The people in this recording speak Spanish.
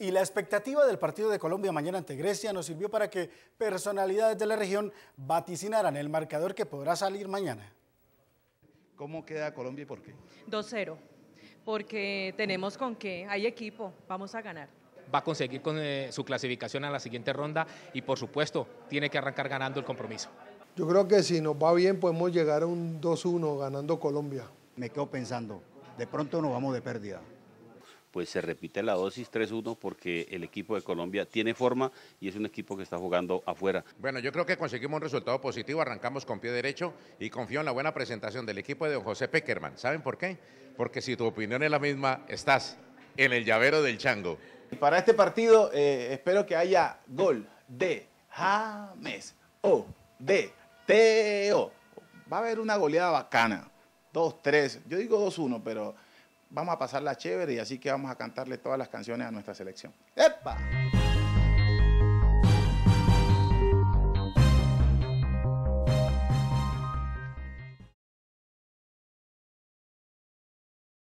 Y la expectativa del partido de Colombia mañana ante Grecia nos sirvió para que personalidades de la región vaticinaran el marcador que podrá salir mañana. ¿Cómo queda Colombia y por qué? 2-0, porque tenemos con qué, hay equipo, vamos a ganar va a conseguir con, eh, su clasificación a la siguiente ronda y por supuesto tiene que arrancar ganando el compromiso. Yo creo que si nos va bien podemos llegar a un 2-1 ganando Colombia. Me quedo pensando, de pronto nos vamos de pérdida pues se repite la dosis 3-1 porque el equipo de Colombia tiene forma y es un equipo que está jugando afuera. Bueno, yo creo que conseguimos un resultado positivo, arrancamos con pie derecho y confío en la buena presentación del equipo de don José Peckerman. ¿Saben por qué? Porque si tu opinión es la misma, estás en el llavero del chango. Para este partido eh, espero que haya gol de James o de Teo. Va a haber una goleada bacana. 2-3, yo digo 2-1, pero vamos a pasarla chévere y así que vamos a cantarle todas las canciones a nuestra selección. ¡Epa!